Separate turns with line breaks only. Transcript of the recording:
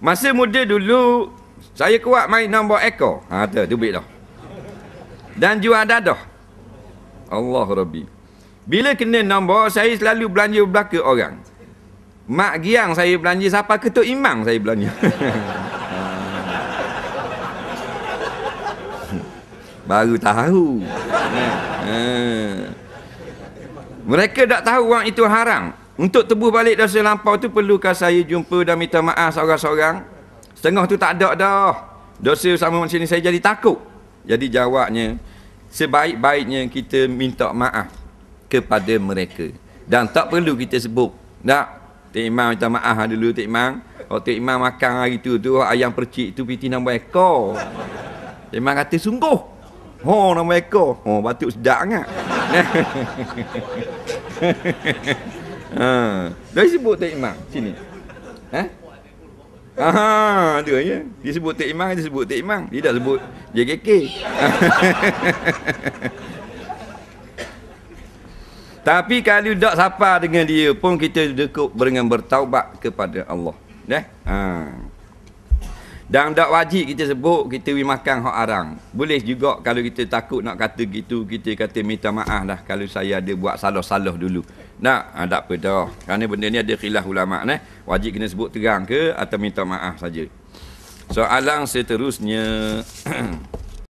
Masa muda dulu saya kuat main nombor ekor. Ha tu duit dah. Dan jual dadah. Allah Rabbi. Bila kena nombor saya selalu belanja belaka orang. Mak giang saya belanja siapa ketuk imam saya belanja. Baru tahu. Ha, ha. Mereka tak tahu orang itu haram. Untuk tebus balik dosa lampau tu perlukah saya jumpa dan minta maaf seorang-seorang? Setengah tu tak ada dah. Dosa sama macam ni saya jadi takut. Jadi jawabnya, sebaik-baiknya kita minta maaf kepada mereka. Dan tak perlu kita sebut. Tak? Tok Imam minta maaf lah dulu Tok Imam. Oh Tok Imam makan hari tu tu oh, ayam percik tu piti nombor ekor. Tok Imam kata sungguh. Ho oh, nombor ekor. Ho oh, batuk sedap sangat. Ha, dia sebut tak imam sini. Ha? Ha, ada ya. Dia sebut tak imam, dia sebut tak imam. Dia dah sebut JKK. Tapi kalau tak sapa dengan dia pun kita dekuk dengan bertaubat kepada Allah. Dah? Ya? Ha. Dan tak wajib kita sebut kita pergi makan hak arang. Boleh juga kalau kita takut nak kata gitu, kita kata minta maaf dah kalau saya ada buat salah-salah dulu. Tak, ha, ah, tak apa dah. Kerana benda ni ada khilaf ulama ni. Wajib kena sebut terang ke atau minta maaf saja. Soalan seterusnya.